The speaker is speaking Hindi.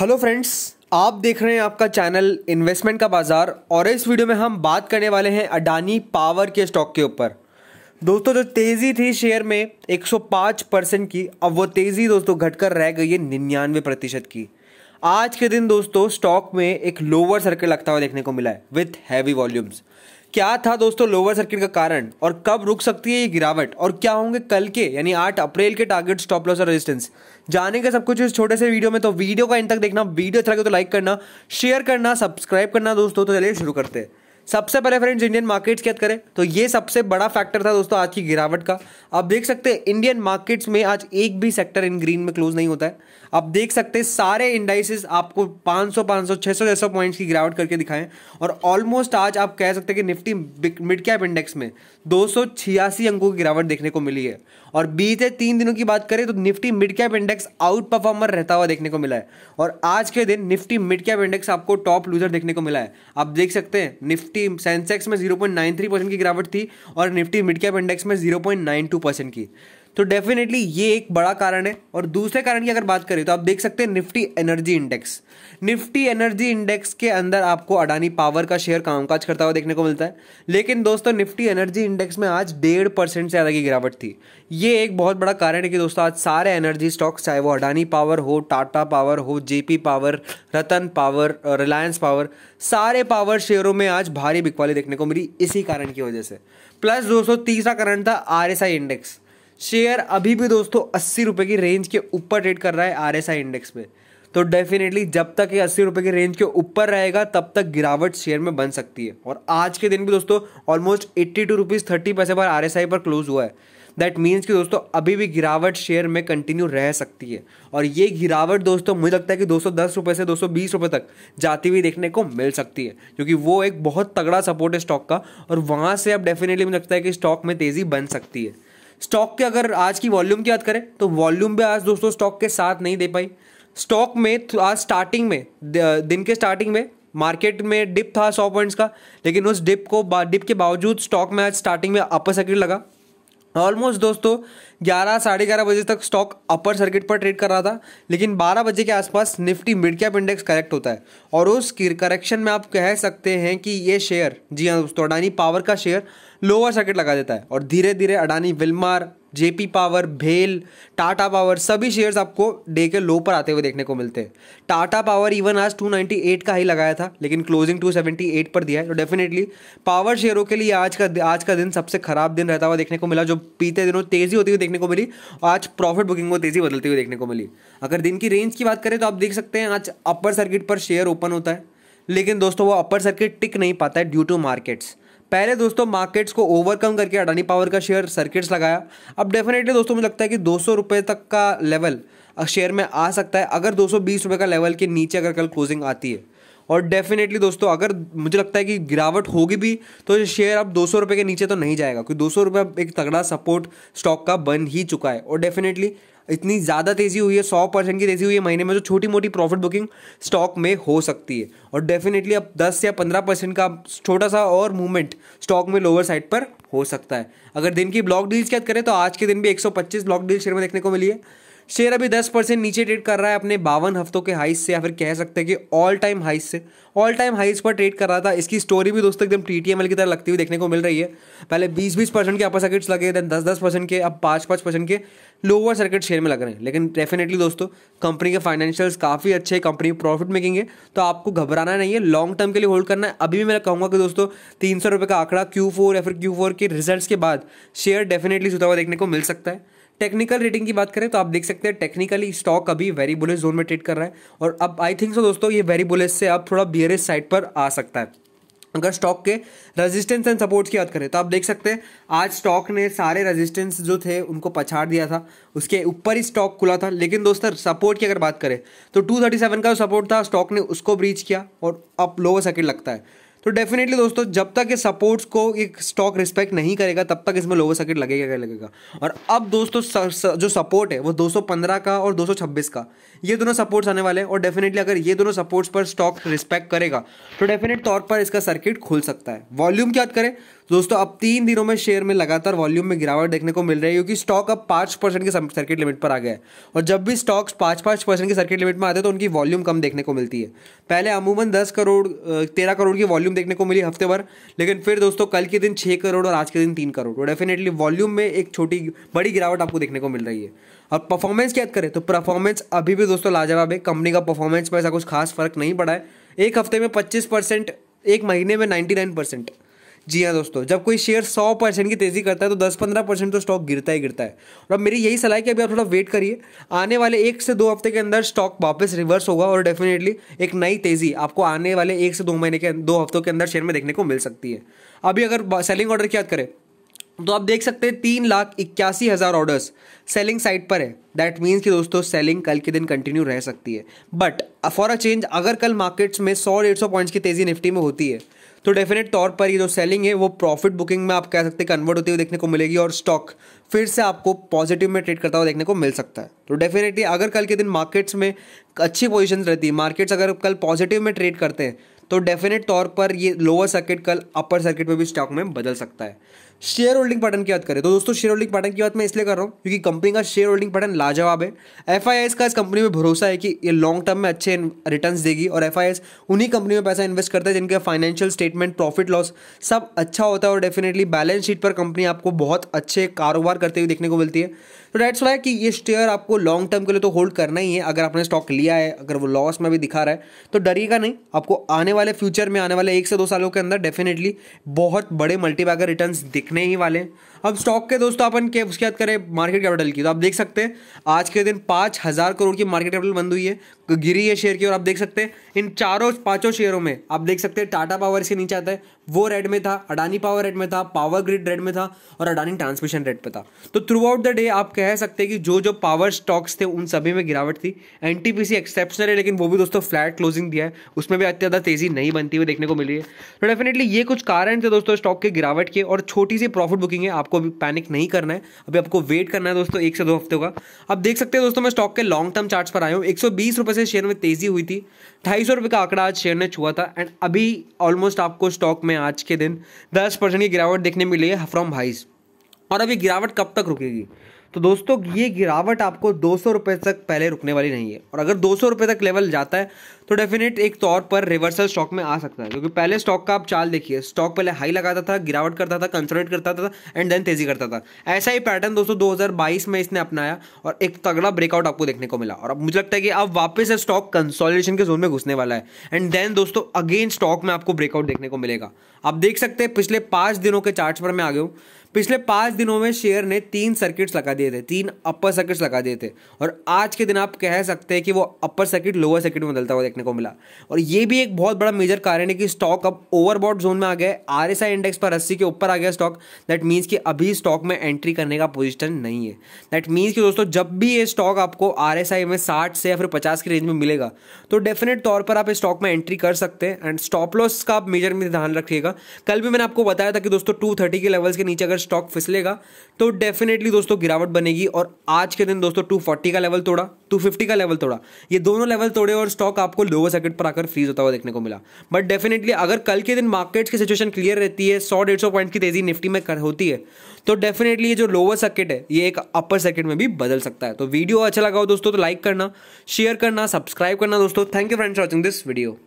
हेलो फ्रेंड्स आप देख रहे हैं आपका चैनल इन्वेस्टमेंट का बाजार और इस वीडियो में हम बात करने वाले हैं अडानी पावर के स्टॉक के ऊपर दोस्तों जो तेज़ी थी शेयर में 105 परसेंट की अब वो तेज़ी दोस्तों घटकर रह गई है निन्यानवे प्रतिशत की आज के दिन दोस्तों स्टॉक में एक लोअर सर्किट लगता हुआ देखने को मिला है विथ हैवी वॉल्यूम्स क्या था दोस्तों लोअर सर्किट का कारण और कब रुक सकती है ये गिरावट और क्या होंगे कल के यानी आठ अप्रैल के टारगेट स्टॉप लॉस और रेजिस्टेंस जाने का सब कुछ इस छोटे से वीडियो में तो वीडियो का इन तक देखना वीडियो अच्छा लगे तो लाइक करना शेयर करना सब्सक्राइब करना दोस्तों तो चलिए शुरू करते हैं सबसे पहले फ्रेंड्स इंडियन मार्केट्स की बात करें तो ये सबसे बड़ा फैक्टर था दोस्तों आज की गिरावट का आप देख सकते हैं इंडियन मार्केट्स में आज एक भी सेक्टर इन ग्रीन में क्लोज नहीं होता है आप देख सकते हैं सारे इंडाइसिस आपको 500 500 600 600 पॉइंट्स की गिरावट करके दिखाएं और ऑलमोस्ट आज आप कह सकते हैं कि निफ्टी मिड कैप इंडेक्स में दो अंकों की गिरावट देखने को मिली है और बीते तीन दिनों की बात करें तो Nifty mid cap index outperformer रहता हुआ देखने को मिला है और आज के दिन निफ्टी मिड कैप इंडेक्स आपको टॉप लूजर देखने को मिला है आप देख सकते हैं निफ्टी निफ्टी सेंसेक्स में थ्री परसेंट की गिरावट थी और निफ्टी मिड कैप इंडेक्स में zero point nine two percent की तो डेफिनेटली ये एक बड़ा कारण है और दूसरे कारण की अगर बात करें तो आप देख सकते हैं Nifty energy index Nifty energy index के अंदर आपको अडानी पावर का शेयर कामकाज करता हुआ देखने को मिलता है लेकिन दोस्तों निफ्टी एनर्जी इंडेक्स में आज डेढ़ परसेंट से ज़्यादा की गिरावट थी ये एक बहुत बड़ा कारण है कि दोस्तों आज सारे एनर्जी स्टॉक्स चाहे वो अडानी पावर हो टाटा पावर हो JP power Ratan power Reliance power सारे पावर शेयरों में आज भारी बिकवाली देखने को मिली इसी कारण की वजह से प्लस दोस्तों तीसरा कारण था आर इंडेक्स शेयर अभी भी दोस्तों अस्सी रुपये की रेंज के ऊपर ट्रेड कर रहा है आर इंडेक्स में तो डेफिनेटली जब तक ये अस्सी रुपये की रेंज के ऊपर रहेगा तब तक गिरावट शेयर में बन सकती है और आज के दिन भी दोस्तों almost eighty two rupees thirty पैसे पर आर पर क्लोज हुआ है दैट मीन्स कि दोस्तों अभी भी गिरावट शेयर में कंटिन्यू रह सकती है और ये गिरावट दोस्तों मुझे लगता है कि दो सौ दस रुपये से दो सौ बीस रुपये तक जाती हुई देखने को मिल सकती है क्योंकि वो एक बहुत तगड़ा सपोर्ट है स्टॉक का और वहाँ से अब डेफिनेटली मुझे लगता है कि स्टॉक में तेज़ी बन सकती है स्टॉक के अगर आज की वॉल्यूम की बात करें तो वॉल्यूम भी आज दोस्तों स्टॉक के साथ नहीं दे पाई स्टॉक में आज स्टार्टिंग में दिन के स्टार्टिंग में मार्केट में डिप था सौ पॉइंट्स का लेकिन उस डिप को डिप के बावजूद स्टॉक में आज स्टार्टिंग में अपर सर्किट लगा ऑलमोस्ट दोस्तों ग्यारह साढ़े ग्यारह बजे तक स्टॉक अपर सर्किट पर ट्रेड कर रहा था लेकिन बारह बजे के आसपास Nifty mid cap index correct होता है और उस करेक्शन में आप कह सकते हैं कि ये शेयर जी हाँ दोस्तों अडानी पावर का शेयर लोअर सर्किट लगा देता है और धीरे धीरे अडानी विलमार जेपी पावर भेल टाटा पावर सभी शेयर्स आपको डे के लो पर आते हुए देखने को मिलते हैं टाटा पावर इवन आज 298 का ही लगाया था लेकिन क्लोजिंग 278 पर दिया है तो डेफिनेटली पावर शेयरों के लिए आज का आज का दिन सबसे खराब दिन रहता हुआ देखने को मिला जो पीते दिनों तेज़ी होती हुई देखने को मिली आज प्रॉफिट बुकिंग को तेज़ी बदलती हुई देखने को मिली अगर दिन की रेंज की बात करें तो आप देख सकते हैं आज अपर सर्किट पर शेयर ओपन होता है लेकिन दोस्तों वो अपर सर्किट टिक नहीं पाता है ड्यू टू मार्केट्स पहले दोस्तों मार्केट्स को ओवरकम करके अडानी पावर का शेयर सर्किट्स लगाया अब डेफिनेटली दोस्तों मुझे लगता है कि दो सौ तक का लेवल शेयर में आ सकता है अगर दो सौ का लेवल के नीचे अगर कल क्लोजिंग आती है और डेफिनेटली दोस्तों अगर मुझे लगता है कि गिरावट होगी भी तो शेयर अब दो सौ के नीचे तो नहीं जाएगा क्योंकि दो सौ एक तगड़ा सपोर्ट स्टॉक का बन ही चुका है और डेफिनेटली इतनी ज़्यादा तेज़ी हुई है सौ परसेंट की तेज़ी हुई है महीने में जो छोटी मोटी प्रॉफिट बुकिंग स्टॉक में हो सकती है और डेफिनेटली अब दस या पंद्रह परसेंट का छोटा सा और मूवमेंट स्टॉक में लोअर साइड पर हो सकता है अगर दिन की ब्लॉक डील्स की बात करें तो आज के दिन भी पच्चीस ब्लॉक डील शेयर में देखने को मिली है शेयर अभी दस परसेंट नीचे ट्रेड कर रहा है अपने बावन हफ्तों के हाइस से या फिर कह सकते हैं कि ऑल टाइम हाइस से ऑल टाइम हाइस पर ट्रेड कर रहा था इसकी स्टोरी भी दोस्तों एकदम टी की तरह लगती हुई देखने को मिल रही है पहले बीस बीस परसेंट के अपर सर्किट्स लगे दैन दस दस परसेंट के अब पाँच पाँच परसेंट के लोअर सर्किट शेयर में लग रहे हैं लेकिन डेफिनेटली दोस्तों कंपनी के फाइनेंशियल्स काफ़ी अच्छे कंपनी प्रॉफिट मेकिंग है तो आपको घबराना नहीं है लॉन्ग टर्म के लिए होल्ड करना है अभी भी मैं कहूँगा कि दोस्तों तीन सौ रुपये का आंकड़ा क्यू फोर या फिर क्यू फोर के रिजल्ट के बाद शेयर डेफिनेटली सुता हुआ देखने को मिल सकता है टेक्निकल रेटिंग की बात करें तो आप देख सकते हैं टेक्निकली स्टॉक अभी वेरी बुलिस जोन में ट्रेड कर रहा है और अब आई थिंक सो दोस्तों ये वेरी बुलिस से अब थोड़ा बियरिस साइड पर आ सकता है अगर स्टॉक के रेजिस्टेंस एंड सपोर्ट की बात करें तो आप देख सकते हैं आज स्टॉक ने सारे रेजिस्टेंस जो थे उनको पछाड़ दिया था उसके ऊपर ही स्टॉक खुला था लेकिन दोस्तों सपोर्ट की अगर बात करें तो 237 का जो सपोर्ट था स्टॉक ने उसको ब्रीच किया और अब लोअर सर्किट लगता है तो डेफिनेटली दोस्तों जब तक ये सपोर्ट्स को एक स्टॉक रिस्पेक्ट नहीं करेगा तब तक इसमें लोअर सर्किट लगेगा क्या लगेगा और अब दोस्तों स, स, जो सपोर्ट है वो 215 का और 226 का ये दोनों सपोर्ट्स आने वाले हैं और डेफिनेटली अगर ये दोनों सपोर्ट्स पर स्टॉक रिस्पेक्ट करेगा तो डेफिनेट तौर पर इसका सर्किट खुल सकता है वॉल्यूम की बात करें दोस्तों अब तीन दिनों में शेयर में लगातार वॉल्यूम में गिरावट देखने को मिल रही है क्योंकि स्टॉक अब पाँच परसेंट के सर्किट लिमिट पर आ गया है और जब भी स्टॉक्स पाँच पाँच परसेंट के सर्किट लिमिट में आते हैं तो उनकी वॉल्यूम कम देखने को मिलती है पहले अमूमन दस करोड़ तेरह करोड़ की वॉल्यूम वॉल्यूम देखने को मिली हफ्ते भर लेकिन फिर दोस्तों कल के दिन छः करोड़ और आज के दिन तीन करोड़ तो डेफिनेटली वॉल्यूम में एक छोटी बड़ी गिरावट आपको देखने को मिल रही है और परफॉर्मेंस की बात करें तो परफॉर्मेंस अभी भी दोस्तों लाजवाब है कंपनी का परफॉर्मेंस में ऐसा कुछ खास फर्क नहीं पड़ा है एक हफ्ते में पच्चीस परसेंट एक महीने में नाइन्टी नाइन परसेंट जी हाँ दोस्तों जब कोई शेयर सौ परसेंट की तेज़ी करता है तो दस पंद्रह परसेंट तो स्टॉक गिरता ही गिरता है और अब मेरी यही सलाह है कि अभी आप थोड़ा वेट करिए आने वाले एक से दो हफ्ते के अंदर स्टॉक वापस रिवर्स होगा और डेफिनेटली एक नई तेज़ी आपको आने वाले एक से दो महीने के दो हफ्तों के अंदर शेयर में देखने को मिल सकती है अभी अगर सेलिंग ऑर्डर की याद करें तो आप देख सकते हैं तीन लाख इक्यासी हज़ार ऑर्डर्स सेलिंग साइट पर है दैट मीन्स कि दोस्तों सेलिंग कल के दिन कंटिन्यू रह सकती है बट फॉर अ चेंज अगर कल मार्केट्स में सौ डेढ़ सौ पॉइंट्स की तेज़ी निफ्टी में होती है तो डेफिनेट तौर पर ये जो सेलिंग है वो प्रॉफिट बुकिंग में आप कह सकते हैं कन्वर्ट होती हुई देखने को मिलेगी और स्टॉक फिर से आपको पॉजिटिव में ट्रेड करता हुआ देखने को मिल सकता है तो डेफिनेटली अगर कल के दिन मार्केट्स में अच्छी पोजिशन रहती है मार्केट्स अगर कल पॉजिटिव में ट्रेड करते हैं तो डेफिनेट तौर पर ये लोअर सर्किट कल अपर सर्किट में भी स्टॉक में बदल सकता है शेयर होल्डिंग पैटर्न की बात करें तो दोस्तों शेयर होल्डिंग पैटर्न की बात मैं इसलिए कर रहा हूँ क्योंकि कंपनी का शेयर होल्डिंग पैटर्न लाजवाब है एफ का इस कंपनी में भरोसा है कि ये लॉन्ग टर्म में अच्छे रिटर्न देगी और एफ उन्हीं कंपनी में पैसा इन्वेस्ट करता है जिनके फाइनेंशियल स्टेटमेंट प्रॉफिट लॉस सब अच्छा होता है और डेफिनेटली बैलेंस शीट पर कंपनी आपको बहुत अच्छे कारोबार करते हुए देखने को मिलती है तो डेट्स वाई कि ये शेयर आपको लॉन्ग टर्म के लिए तो होल्ड करना ही है अगर आपने स्टॉक लिया है अगर वो लॉस में भी दिखा रहा है तो डरिएगा नहीं आपको आने वाले वाले फ्यूचर में आने वाले एक से दो सालों के अंदर डेफिनेटली बहुत बड़े मल्टीबैगर रिटर्न दिखने ही वाले अब स्टॉक के दोस्तों अपन के उसके बाद करें मार्केट कैपिटल की तो आप देख सकते हैं आज के दिन पाँच हज़ार करोड़ की मार्केट कैपिटल बंद हुई है गिरी है शेयर की और आप देख सकते हैं इन चारों पांचों शेयरों में आप देख सकते हैं टाटा पावर इसके नीचे आता है वो रेड में था अडानी पावर रेड में था पावर ग्रिड रेड में था और अडानी ट्रांसमिशन रेड पे था तो थ्रू आउट द डे आप कह सकते हैं कि जो जो पावर स्टॉक्स थे उन सभी में गिरावट थी एन एक्सेप्शनल है लेकिन वो भी दोस्तों फ्लैट क्लोजिंग दिया है उसमें भी ज्यादा तेजी नहीं बनती हुई देखने को मिली है तो डेफिनेटली ये कुछ कारण थे दोस्तों स्टॉक के गिरावट के और छोटी सी प्रॉफिट बुकिंग है आपको अभी पैनिक नहीं करना है अभी आपको वेट करना है दोस्तों एक से दो हफ्ते का आप देख सकते हैं दोस्तों मैं स्टॉक के लॉन्ग टर्म चार्ट पर आया हूँ एक सौ बीस से से शेयर में तेज़ी हुई थी ढाई सौ रुपये का आंकड़ा आज शेयर ने छुआ था एंड अभी ऑलमोस्ट आपको स्टॉक में आज के दिन दस परसेंट की गिरावट देखने मिली है फ्रॉम हाइस और अभी गिरावट कब तक रुकेगी तो दोस्तों ये गिरावट आपको दो सौ तक पहले रुकने वाली नहीं है और अगर दो सौ तक लेवल जाता है तो डेफिनेट एक तौर पर रिवर्सल स्टॉक में आ सकता है क्योंकि पहले स्टॉक का आप चाल देखिए स्टॉक पहले हाई लगाता था गिरावट करता था कंसोलिडेट करता था एंड देन तेजी करता था ऐसा ही पैटर्न दोस्तों बाईस में इसने अपनाया और एक तगड़ा ब्रेकआउट आपको देखने को मिला और अब मुझे लगता है कि अब वापस स्टॉक कंसोलिडेशन के जोन में घुसने वाला है एंड देन दोस्तों अगेन स्टॉक में आपको ब्रेकआउट देखने को मिलेगा आप देख सकते हैं पिछले पांच दिनों के चार्ट पर मैं आ गया हूँ पिछले पांच दिनों में शेयर ने तीन सर्किट्स लगा दिए थे तीन अपर सर्किट्स लगा दिए थे और आज के दिन आप कह सकते हैं कि वो अपर सर्किट लोअर सर्किट में बदलता हुआ देखने देखने को मिला और ये भी एक बहुत बड़ा मेजर कारण है कि स्टॉक अब ओवरबॉड जोन में आ गया आर एस आई इंडेक्स पर अस्सी के ऊपर आ गया स्टॉक दैट मीन्स कि अभी स्टॉक में एंट्री करने का पोजिशन नहीं है दैट मीन्स कि दोस्तों जब भी ये स्टॉक आपको आर एस आई में साठ से या फिर पचास की रेंज में मिलेगा तो डेफिनेट तौर पर आप इस स्टॉक में एंट्री कर सकते हैं एंड स्टॉप लॉस का आप मेजर में ध्यान रखिएगा कल भी मैंने आपको बताया था कि दोस्तों टू थर्टी के लेवल्स के नीचे अगर स्टॉक फिसलेगा तो डेफिनेटली दोस्तों गिरावट बनेगी और आज के दिन दोस्तों टू फोर्टी का लेवल तोड़ा टू फिफ्टी का लेवल तोड़ा ये दोनों लेवल तोड़े और स्टॉक आपको लोअर सर्किट पर आकर फ्रीज होता हुआ देखने को मिला बट डेफिनेटली अगर कल के दिन मार्केट्स की सिचुएशन क्लियर रहती है सौ डेढ़ सौ पॉइंट की तेजी निफ्टी में कर होती है तो डेफिनेटली ये जो लोअर सर्किट है ये एक अपर सर्किट में भी बदल सकता है तो वीडियो अच्छा लगा हो दोस्तों तो लाइक करना शेयर करना सब्सक्राइब करना दोस्तों thank you friends watching this video